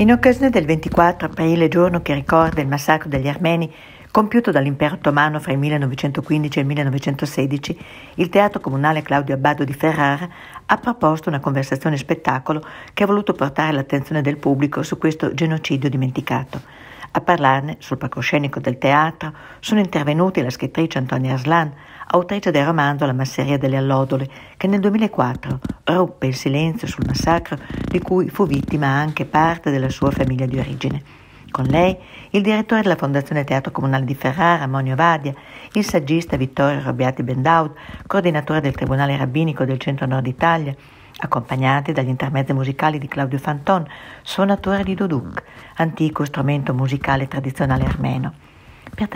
In occasione del 24 aprile, giorno che ricorda il massacro degli armeni compiuto dall'impero ottomano fra il 1915 e il 1916, il Teatro Comunale Claudio Abbado di Ferrara ha proposto una conversazione spettacolo che ha voluto portare l'attenzione del pubblico su questo genocidio dimenticato. A parlarne sul palcoscenico del teatro sono intervenuti la scrittrice Antonia Aslan, autrice del romanzo La masseria delle allodole, che nel 2004 ruppe il silenzio sul massacro di cui fu vittima anche parte della sua famiglia di origine. Con lei il direttore della Fondazione Teatro Comunale di Ferrara, Monio Vadia, il saggista Vittorio Robbiati Bendaud, coordinatore del Tribunale Rabbinico del Centro Nord Italia, accompagnati dagli intermezzi musicali di Claudio Fanton, suonatore di Duduk, antico strumento musicale tradizionale armeno.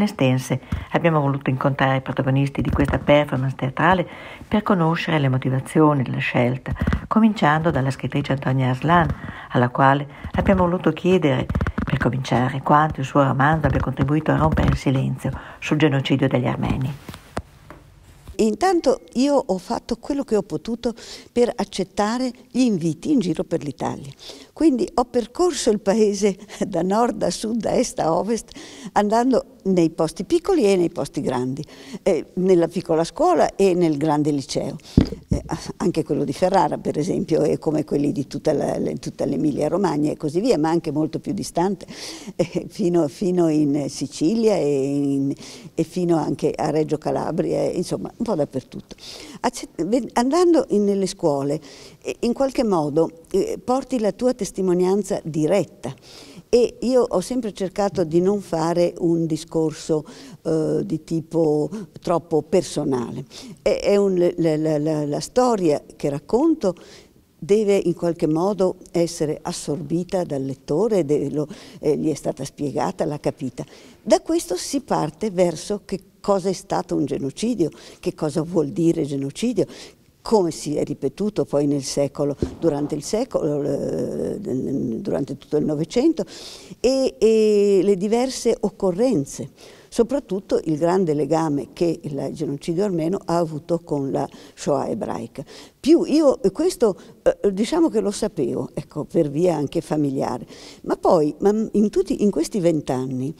Estense. Abbiamo voluto incontrare i protagonisti di questa performance teatrale per conoscere le motivazioni della scelta, cominciando dalla scrittrice Antonia Aslan, alla quale abbiamo voluto chiedere per cominciare, quanto il suo romanzo abbia contribuito a rompere il silenzio sul genocidio degli armeni. E intanto io ho fatto quello che ho potuto per accettare gli inviti in giro per l'Italia. Quindi ho percorso il paese da nord a sud, da est a ovest, andando nei posti piccoli e nei posti grandi, eh, nella piccola scuola e nel grande liceo. Eh, anche quello di Ferrara, per esempio, e come quelli di tutta, l'Emilia Romagna e così via, ma anche molto più distante, eh, fino, fino, in Sicilia e, in, e fino anche a Reggio Calabria, insomma, po' dappertutto. Andando in, nelle scuole, in qualche modo eh, porti la tua testimonianza diretta e io ho sempre cercato di non fare un discorso eh, di tipo troppo personale. È, è un, la, la, la storia che racconto deve in qualche modo essere assorbita dal lettore, lo, eh, gli è stata spiegata, l'ha capita. Da questo si parte verso che cosa è stato un genocidio, che cosa vuol dire genocidio, come si è ripetuto poi nel secolo, durante il secolo, eh, durante tutto il Novecento, e, e le diverse occorrenze soprattutto il grande legame che il genocidio armeno ha avuto con la Shoah ebraica. Più io questo eh, diciamo che lo sapevo, ecco, per via anche familiare, ma poi in, tutti, in questi vent'anni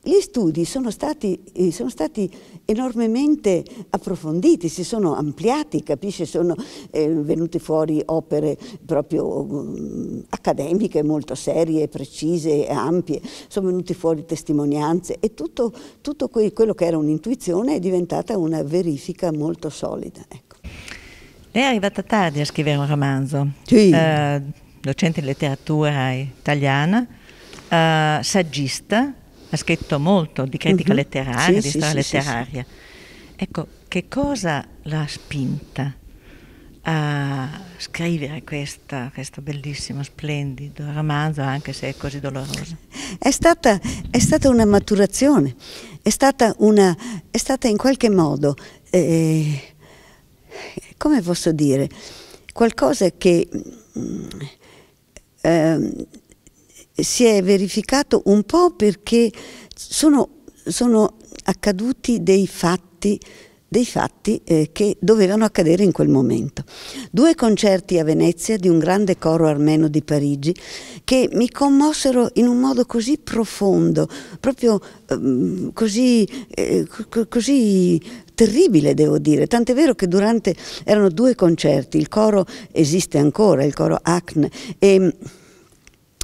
gli studi sono stati, eh, sono stati, enormemente approfonditi, si sono ampliati, capisce, sono eh, venute fuori opere proprio mh, mm, accademiche molto serie, precise e ampie, sono venute fuori testimonianze e tutto, tutto que quello che era un'intuizione è diventata una verifica molto solida. Ecco. Lei è arrivata tardi a scrivere un romanzo, sì. eh, docente di letteratura italiana, eh, saggista, ha scritto molto di critica uh mhm. -huh. letteraria, sì, di sì, storia letteraria. Ecco, che cosa l'ha spinta a scrivere questa, questo bellissimo, splendido romanzo, anche se è così doloroso? È stata, è stata una maturazione, è stata, una, è stata in qualche modo, eh, come posso dire, qualcosa che eh, si è verificato un po' perché sono, sono accaduti dei fatti dei fatti eh, che dovevano accadere in quel momento. Due concerti a Venezia di un grande coro armeno di Parigi che mi commossero in un modo così profondo, proprio eh, così, eh, così terribile, devo dire. Tant'è vero che durante erano due concerti, il coro esiste ancora, il coro Acne, e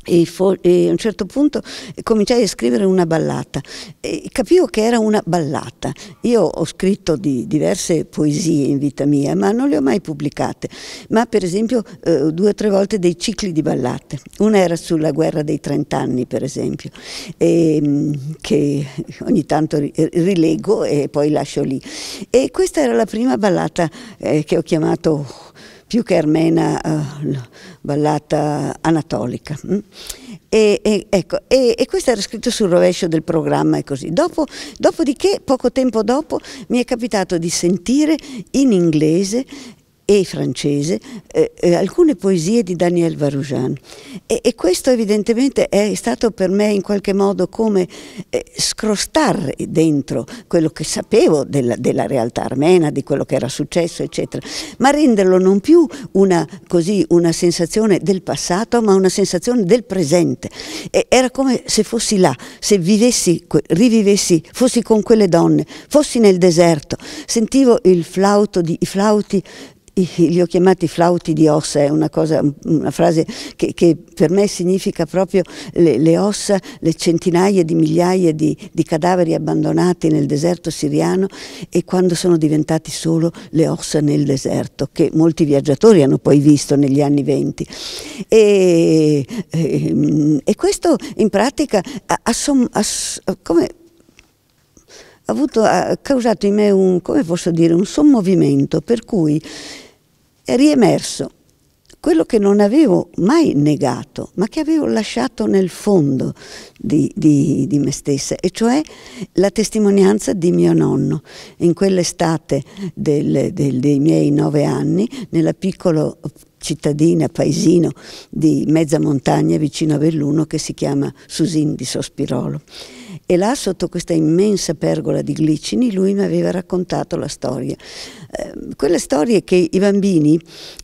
e, e, a un certo punto eh, cominciai a scrivere una ballata e capivo che era una ballata io ho scritto di diverse poesie in vita mia ma non le ho mai pubblicate ma per esempio eh, due o tre volte dei cicli di ballate una era sulla guerra dei trent'anni per esempio e, ehm, che ogni tanto rileggo e poi lascio lì e questa era la prima ballata eh, che ho chiamato più che armena, eh, ballata anatolica. Mm? E, e, ecco, e, e, questo era scritto sul rovescio del programma e così. Dopo, dopodiché, poco tempo dopo, mi è capitato di sentire in inglese e francese eh, eh, alcune poesie di Daniel Varujan. e, e, questo evidentemente è stato per me in qualche modo come eh, scrostare dentro quello che sapevo della, della, realtà armena, di quello che era successo eccetera, ma renderlo non più una, così, una sensazione del passato ma una sensazione del presente e era come se fossi là, se vivessi, rivivessi, fossi con quelle donne, fossi nel deserto, sentivo il flauto di, i flauti li ho chiamati flauti di ossa, è una, cosa, una frase che, che, per me significa proprio le, le, ossa, le centinaia di migliaia di, di, cadaveri abbandonati nel deserto siriano e quando sono diventati solo le ossa nel deserto, che molti viaggiatori hanno poi visto negli anni venti. E, ehm, e, questo in pratica ha, ha, ha come ha, avuto, ha, causato in me un, come posso dire, un sommovimento per cui è riemerso quello che non avevo mai negato, ma che avevo lasciato nel fondo di, di, di me stessa, e cioè la testimonianza di mio nonno. In quell'estate del, del, dei miei nove anni, nella piccola cittadina, paesino di mezza montagna vicino a Belluno che si chiama Susin di Sospirolo. E là sotto questa immensa pergola di glicini lui mi aveva raccontato la storia. Eh, quelle storie che i bambini,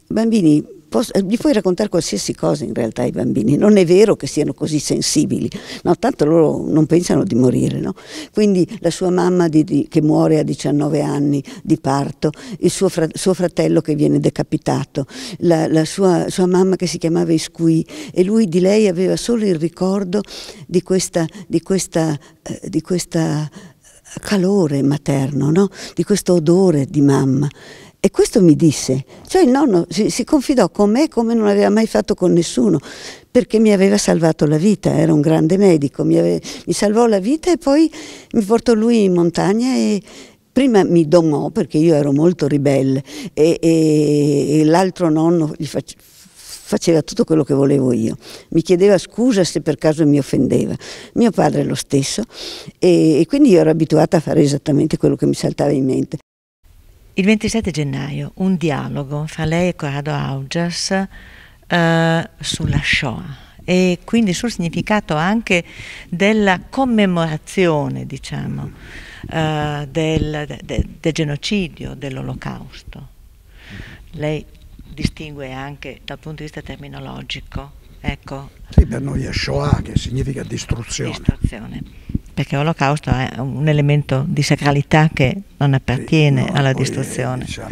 bambini Posso, eh, gli puoi raccontare qualsiasi cosa in realtà ai bambini, non è vero che siano così sensibili, no, tanto loro non pensano di morire. No? Quindi la sua mamma di, di, che muore a 19 anni di parto, il suo, fra, suo fratello che viene decapitato, la, la sua, sua, mamma che si chiamava Iscui e lui di lei aveva solo il ricordo di questa, di questa, eh, di questa calore materno, no? di questo odore di mamma. E questo mi disse, cioè il nonno si, si, confidò con me come non aveva mai fatto con nessuno, perché mi aveva salvato la vita, era un grande medico, mi, aveva, mi salvò la vita e poi mi portò lui in montagna e, prima mi domò perché io ero molto ribelle e, e, e l'altro nonno face, faceva tutto quello che volevo io. Mi chiedeva scusa se per caso mi offendeva. Mio padre lo stesso e, e quindi io ero abituata a fare esattamente quello che mi saltava in mente. Il 27 gennaio un dialogo fra lei e Corrado Augias eh, sulla Shoah e quindi sul significato anche della commemorazione, diciamo, eh, del, de, del genocidio, dell'olocausto. Lei distingue anche dal punto di vista terminologico. Ecco. Sì, per noi è Shoah che significa distruzione. distruzione perché l'olocausto è un elemento di sacralità che non appartiene no, alla distruzione. È, diciamo...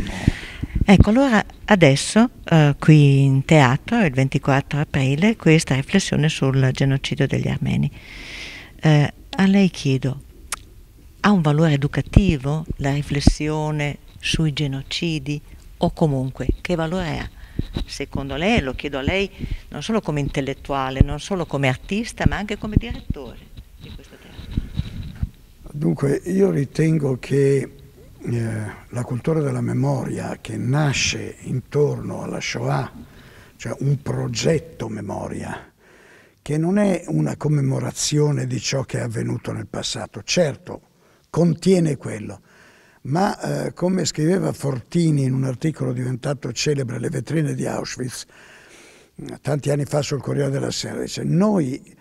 Ecco, allora adesso eh, qui in teatro, il 24 aprile, questa riflessione sul genocidio degli armeni. Eh, a lei chiedo, ha un valore educativo la riflessione sui genocidi o comunque che valore ha? Secondo lei, lo chiedo a lei non solo come intellettuale, non solo come artista, ma anche come direttore. Dunque io ritengo che eh, la cultura della memoria che nasce intorno alla Shoah, cioè un progetto memoria, che non è una commemorazione di ciò che è avvenuto nel passato, certo contiene quello, ma eh, come scriveva Fortini in un articolo diventato celebre Le vetrine di Auschwitz, tanti anni fa sul Corriere della Sera, dice noi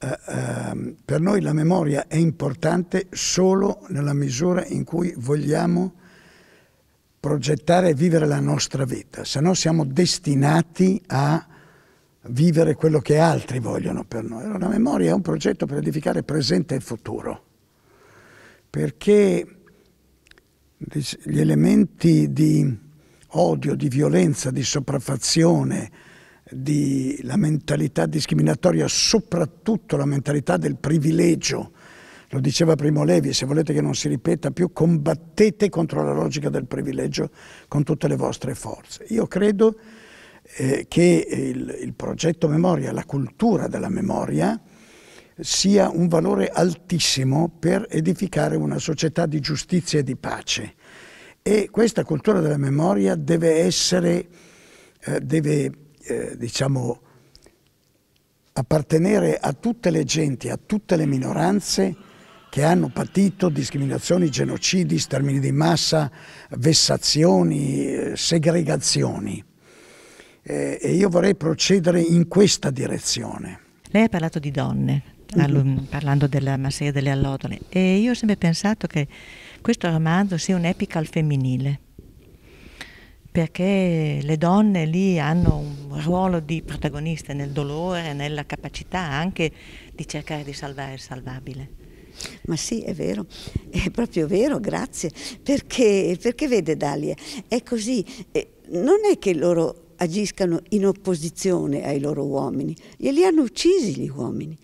eh, per noi la memoria è importante solo nella misura in cui vogliamo progettare e vivere la nostra vita, se no siamo destinati a vivere quello che altri vogliono per noi. la memoria è un progetto per edificare presente e futuro, perché gli elementi di odio, di violenza, di sopraffazione, la mentalità discriminatoria, soprattutto la mentalità del privilegio. Lo diceva Primo Levi, se volete che non si ripeta più, combattete contro la logica del privilegio con tutte le vostre forze. Io credo eh, che il, il progetto memoria, la cultura della memoria, sia un valore altissimo per edificare una società di giustizia e di pace. E questa cultura della memoria deve essere, eh, deve eh, diciamo, appartenere a tutte le genti, a tutte le minoranze che hanno patito discriminazioni, genocidi, stermini di massa, vessazioni, eh, segregazioni. Eh, e io vorrei procedere in questa direzione. Lei ha parlato di donne, mhm. parlando della Masseia delle Allodole, e io ho sempre pensato che questo romanzo sia un'epica al femminile perché le donne lì hanno un ruolo di protagoniste nel dolore, nella capacità anche di cercare di salvare il salvabile. Ma sì, è vero, è proprio vero, grazie, perché, perché vede Dalia, è così, non è che loro agiscano in opposizione ai loro uomini, glieli hanno uccisi gli uomini,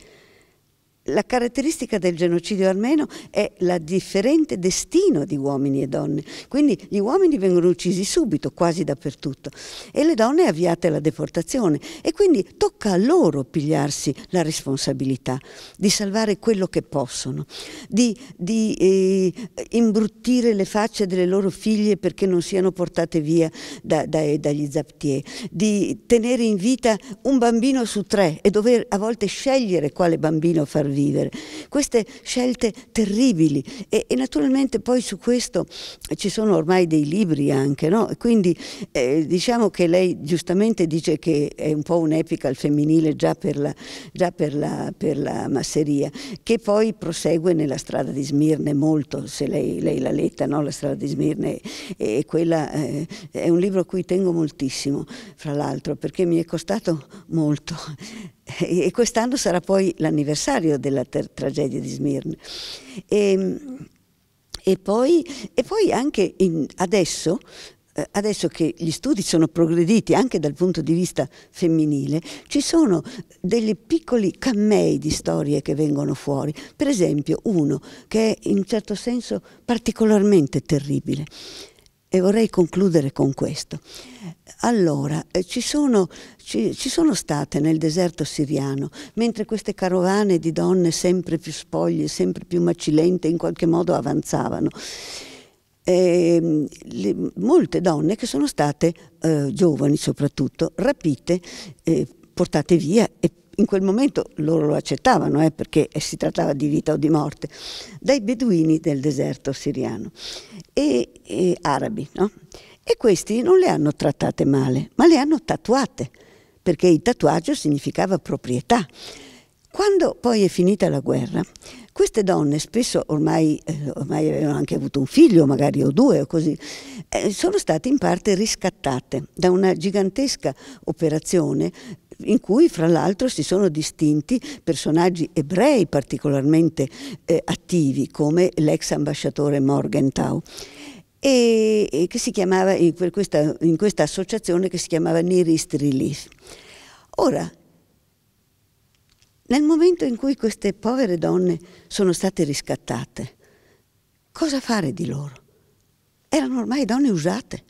la caratteristica del genocidio armeno è la differente destino di uomini e donne, quindi gli uomini vengono uccisi subito, quasi dappertutto, e le donne avviate alla deportazione e quindi tocca a loro pigliarsi la responsabilità di salvare quello che possono, di, di eh, imbruttire le facce delle loro figlie perché non siano portate via da, da, dagli zaptier, di tenere in vita un bambino su tre e dover a volte scegliere quale bambino far vivere. Queste scelte terribili e, e naturalmente poi su questo ci sono ormai dei libri anche, no? quindi eh, diciamo che lei giustamente dice che è un po' un'epica al femminile già per la, già per la, per la masseria, che poi prosegue nella strada di Smirne molto, se lei, lei l'ha letta, no? la strada di Smirne e quella eh, è un libro a cui tengo moltissimo, fra l'altro, perché mi è costato molto e quest'anno sarà poi l'anniversario della tragedia di Smirne. E, ehm, e, poi, e poi, anche in, adesso, eh, adesso che gli studi sono progrediti anche dal punto di vista femminile, ci sono degli piccoli cammei di storie che vengono fuori. Per esempio uno che è in un certo senso particolarmente terribile. E vorrei concludere con questo. Allora, eh, ci sono, ci, ci sono, state nel deserto siriano, mentre queste carovane di donne sempre più spoglie, sempre più macilente, in qualche modo avanzavano, eh, le, molte donne che sono state, eh, giovani soprattutto, rapite, eh, portate via e in quel momento loro lo accettavano eh, perché si trattava di vita o di morte, dai beduini del deserto siriano e, e arabi. No? E questi non le hanno trattate male, ma le hanno tatuate, perché il tatuaggio significava proprietà. Quando poi è finita la guerra, queste donne spesso ormai, eh, ormai avevano anche avuto un figlio, magari o due o così, eh, sono state in parte riscattate da una gigantesca operazione in cui fra l'altro si sono distinti personaggi ebrei particolarmente eh, attivi come l'ex ambasciatore Morgenthau e, e che si chiamava in questa, in questa associazione che si chiamava Near East Relief. Ora, nel momento in cui queste povere donne sono state riscattate, cosa fare di loro? Erano ormai donne usate,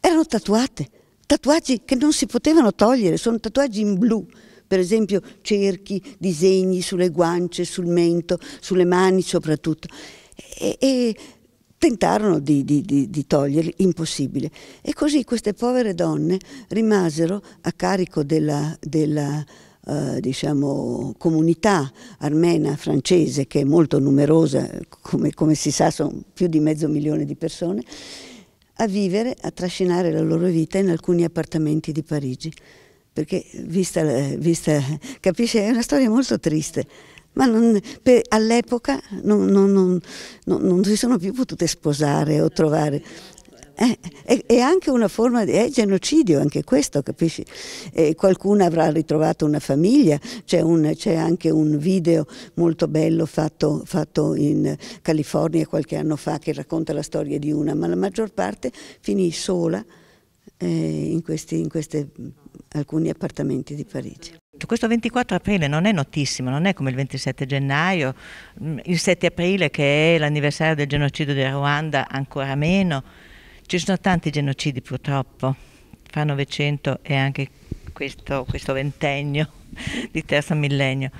erano tatuate, tatuaggi che non si potevano togliere, sono tatuaggi in blu, per esempio cerchi, disegni sulle guance, sul mento, sulle mani soprattutto. E, e tentarono di, di, di, di, toglierli, impossibile. E così queste povere donne rimasero a carico della, della eh, diciamo, comunità armena francese, che è molto numerosa, come, come si sa sono più di mezzo milione di persone, a vivere, a trascinare la loro vita in alcuni appartamenti di Parigi. Perché, vista, eh, vista capisce, è una storia molto triste, ma all'epoca non, non, non, non, si sono più potute sposare o trovare. Eh, è, eh, è, anche una forma di è genocidio, anche questo, capisci? Eh, qualcuno avrà ritrovato una famiglia, c'è, un, anche un video molto bello fatto, fatto, in California qualche anno fa che racconta la storia di una, ma la maggior parte finì sola eh, in, questi, in queste, alcuni appartamenti di Parigi. Questo 24 aprile non è notissimo, non è come il 27 gennaio, mm, il 7 aprile che è l'anniversario del genocidio di Ruanda ancora meno ci sono tanti genocidi purtroppo, fra Novecento e anche questo, questo, ventennio di terzo millennio.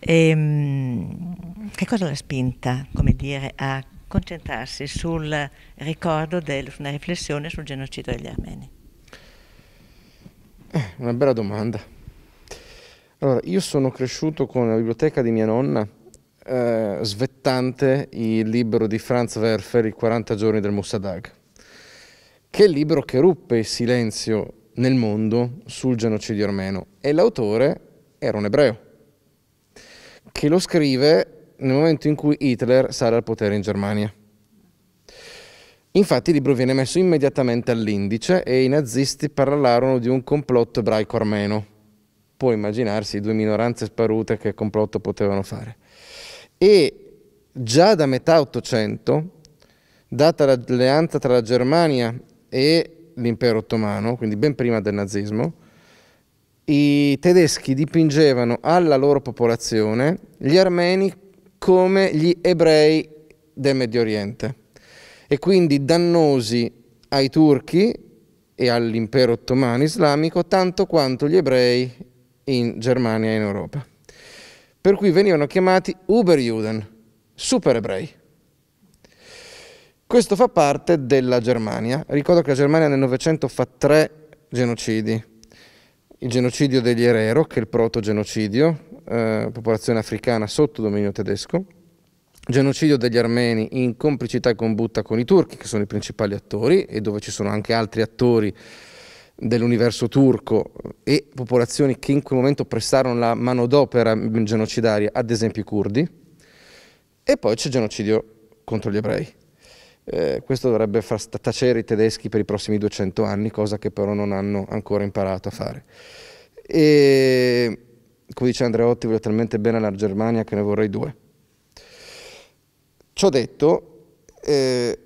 E, ehm, che cosa l'ha spinta, come dire, a concentrarsi sul ricordo, del, su una riflessione sul genocidio degli armeni? Eh, una bella domanda. Allora, io sono cresciuto con la biblioteca di mia nonna, eh, svettante il libro di Franz Werfer, I 40 giorni del Mossadag che è il libro che ruppe il silenzio nel mondo sul genocidio armeno e l'autore era un ebreo che lo scrive nel momento in cui Hitler sale al potere in Germania. Infatti il libro viene messo immediatamente all'indice e i nazisti parlarono di un complotto ebraico-armeno. Puoi immaginarsi due minoranze sparute che complotto potevano fare. E già da metà 800, data l'alleanza tra la Germania e l'impero ottomano, quindi ben prima del nazismo, i tedeschi dipingevano alla loro popolazione gli armeni come gli ebrei del Medio Oriente e quindi dannosi ai turchi e all'impero ottomano islamico tanto quanto gli ebrei in Germania e in Europa. Per cui venivano chiamati Uberjuden, super ebrei. Questo fa parte della Germania. Ricordo che la Germania nel Novecento fa tre genocidi. Il genocidio degli Herero, che è il proto-genocidio, eh, popolazione africana sotto dominio tedesco. Genocidio degli armeni in complicità e combutta con i turchi, che sono i principali attori, e dove ci sono anche altri attori dell'universo turco e popolazioni che in quel momento prestarono la manodopera genocidaria, ad esempio i curdi. E poi c'è il genocidio contro gli ebrei. Eh, questo dovrebbe far tacere i tedeschi per i prossimi 200 anni, cosa che però non hanno ancora imparato a fare. E come dice Andreotti, voglio talmente bene alla Germania che ne vorrei due. Ciò detto, eh,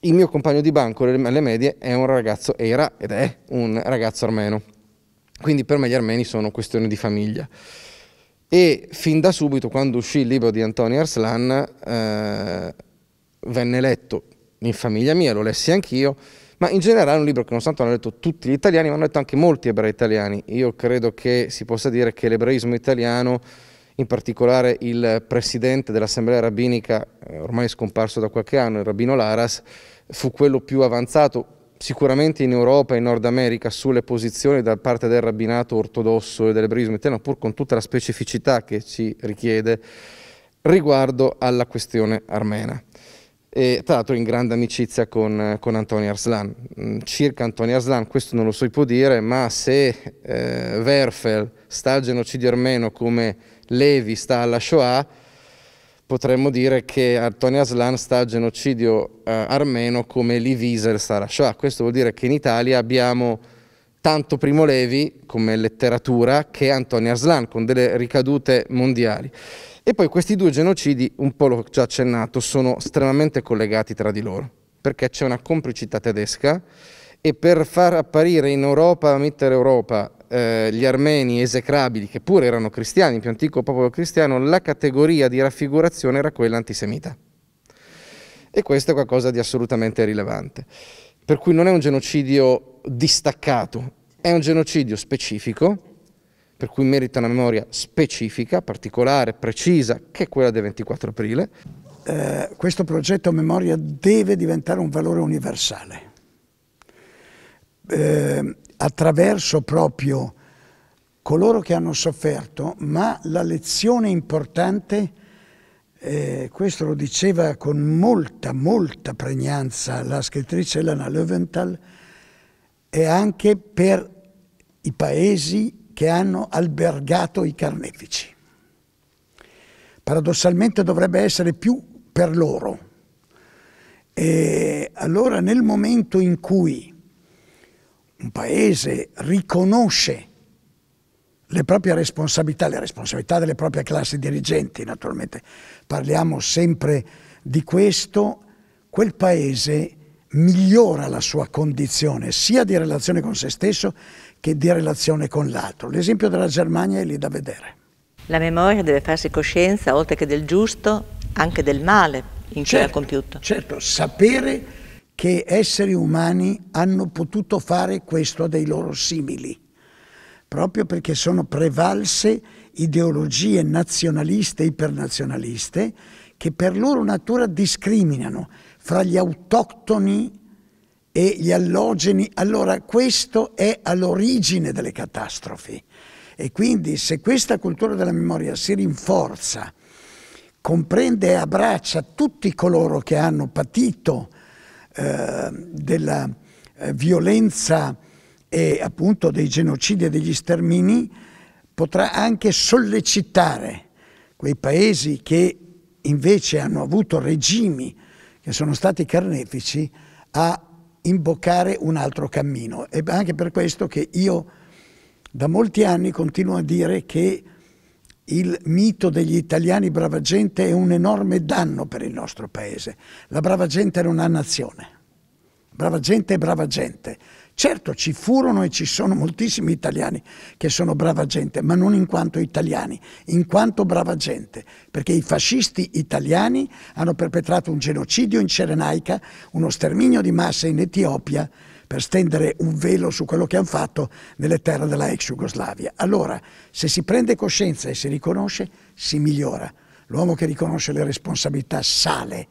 il mio compagno di banco alle medie è un ragazzo, era ed è un ragazzo armeno. Quindi per me gli armeni sono questione di famiglia. E fin da subito, quando uscì il libro di Antonio Arslan, eh, venne letto in famiglia mia, lo lessi anch'io, ma in generale è un libro che non soltanto hanno letto tutti gli italiani, ma hanno letto anche molti ebrei italiani. Io credo che si possa dire che l'ebraismo italiano, in particolare il presidente dell'assemblea rabbinica, eh, ormai scomparso da qualche anno, il rabbino Laras, fu quello più avanzato sicuramente in Europa e in Nord America sulle posizioni da parte del rabbinato ortodosso e dell'ebraismo italiano, pur con tutta la specificità che ci richiede, riguardo alla questione armena e tra l'altro in grande amicizia con, con Antonio Arslan. Mm, circa Antonio Arslan questo non lo so può dire, ma se eh, Werfel sta al genocidio armeno come Levi sta alla Shoah, potremmo dire che Antonio Arslan sta al genocidio eh, armeno come Elie Wiesel sta alla Shoah. Questo vuol dire che in Italia abbiamo tanto Primo Levi come letteratura che Antonio Arslan con delle ricadute mondiali. E poi questi due genocidi, un po' l'ho già accennato, sono estremamente collegati tra di loro, perché c'è una complicità tedesca e per far apparire in Europa, Mitteleuropa, eh, gli armeni esecrabili, che pure erano cristiani, il più antico popolo cristiano, la categoria di raffigurazione era quella antisemita. E questo è qualcosa di assolutamente rilevante. Per cui non è un genocidio distaccato, è un genocidio specifico per cui merita una memoria specifica, particolare, precisa, che è quella del 24 aprile. Eh, questo progetto Memoria deve diventare un valore universale, eh, attraverso proprio coloro che hanno sofferto, ma la lezione importante, eh, questo lo diceva con molta, molta pregnanza la scrittrice Elena Leventhal, è anche per i paesi che hanno albergato i carnefici. Paradossalmente dovrebbe essere più per loro. E allora nel momento in cui un paese riconosce le proprie responsabilità, le responsabilità delle proprie classi dirigenti, naturalmente parliamo sempre di questo, quel paese migliora la sua condizione sia di relazione con se stesso che di relazione con l'altro. L'esempio della Germania è lì da vedere. La memoria deve farsi coscienza, oltre che del giusto, anche del male in certo, cui l'ha compiuto. Certo, sapere che esseri umani hanno potuto fare questo a dei loro simili, proprio perché sono prevalse ideologie nazionaliste e ipernazionaliste che per loro natura discriminano fra gli autoctoni e gli allogeni, allora questo è all'origine delle catastrofi. E quindi se questa cultura della memoria si rinforza, comprende e abbraccia tutti coloro che hanno patito eh, della eh, violenza e appunto dei genocidi e degli stermini, potrà anche sollecitare quei paesi che invece hanno avuto regimi che sono stati carnefici a imboccare un altro cammino. E anche per questo che io da molti anni continuo a dire che il mito degli italiani brava gente è un enorme danno per il nostro paese. La brava gente non ha nazione. Brava gente è brava gente. Certo ci furono e ci sono moltissimi italiani che sono brava gente, ma non in quanto italiani, in quanto brava gente, perché i fascisti italiani hanno perpetrato un genocidio in Cerenaica, uno sterminio di massa in Etiopia, per stendere un velo su quello che hanno fatto nelle terre della ex Jugoslavia. Allora, se si prende coscienza e si riconosce, si migliora. L'uomo che riconosce le responsabilità sale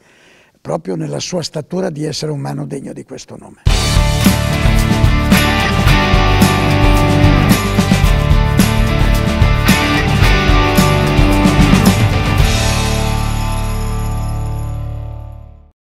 proprio nella sua statura di essere umano degno di questo nome.